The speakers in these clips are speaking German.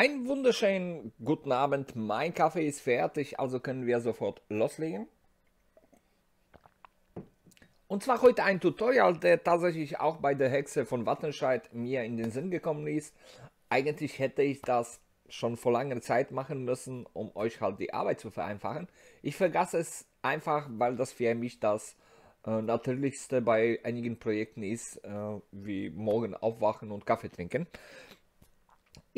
Ein wunderschönen guten Abend. Mein Kaffee ist fertig, also können wir sofort loslegen. Und zwar heute ein Tutorial, der tatsächlich auch bei der Hexe von Wattenscheid mir in den Sinn gekommen ist. Eigentlich hätte ich das schon vor langer Zeit machen müssen, um euch halt die Arbeit zu vereinfachen. Ich vergaß es einfach, weil das für mich das äh, natürlichste bei einigen Projekten ist, äh, wie morgen aufwachen und Kaffee trinken.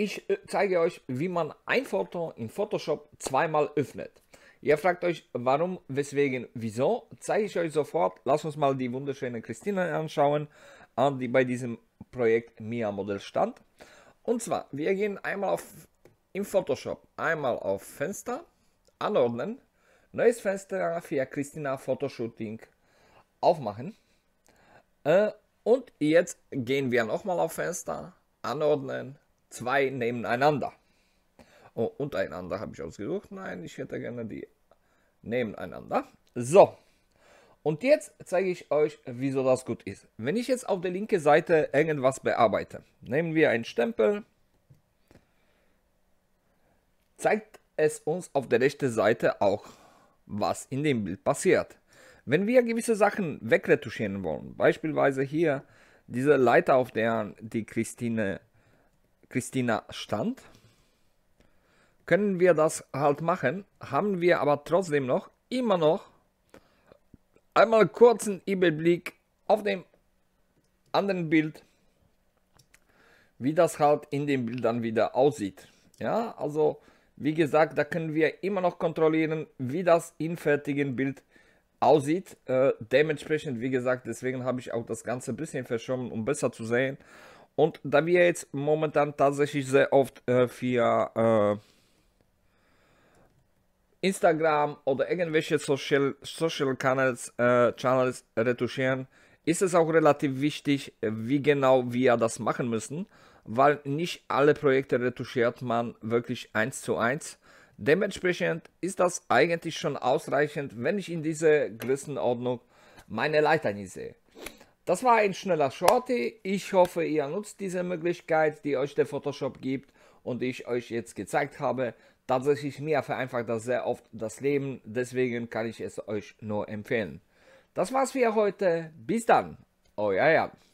Ich äh, zeige euch, wie man ein Foto in Photoshop zweimal öffnet. Ihr fragt euch, warum, weswegen, wieso, zeige ich euch sofort. Lasst uns mal die wunderschöne Christina anschauen, die bei diesem Projekt Mia Model stand. Und zwar, wir gehen einmal auf, im Photoshop, einmal auf Fenster, anordnen, neues Fenster für Christina Photoshooting aufmachen. Äh, und jetzt gehen wir nochmal auf Fenster, anordnen, zwei nebeneinander. Oh, untereinander habe ich ausgesucht. Nein, ich hätte gerne die nebeneinander. So. Und jetzt zeige ich euch, wieso das gut ist. Wenn ich jetzt auf der linken Seite irgendwas bearbeite, nehmen wir einen Stempel, zeigt es uns auf der rechten Seite auch, was in dem Bild passiert. Wenn wir gewisse Sachen wegretuschieren wollen, beispielsweise hier diese Leiter, auf der die Christine Christina Stand, können wir das halt machen, haben wir aber trotzdem noch, immer noch, einmal kurzen Überblick auf dem anderen Bild, wie das halt in den Bildern wieder aussieht. Ja, also wie gesagt, da können wir immer noch kontrollieren, wie das in fertigen Bild aussieht. Äh, dementsprechend, wie gesagt, deswegen habe ich auch das Ganze ein bisschen verschoben, um besser zu sehen. Und da wir jetzt momentan tatsächlich sehr oft äh, via äh, Instagram oder irgendwelche Social, Social Channels, äh, Channels retuschieren, ist es auch relativ wichtig, äh, wie genau wir das machen müssen, weil nicht alle Projekte retuschiert man wirklich eins zu eins. Dementsprechend ist das eigentlich schon ausreichend, wenn ich in dieser Größenordnung meine Leiter nicht sehe. Das war ein schneller Shorty. Ich hoffe, ihr nutzt diese Möglichkeit, die euch der Photoshop gibt und ich euch jetzt gezeigt habe. Tatsächlich mir vereinfacht das sehr oft das Leben, deswegen kann ich es euch nur empfehlen. Das war's für heute. Bis dann, euer Jan.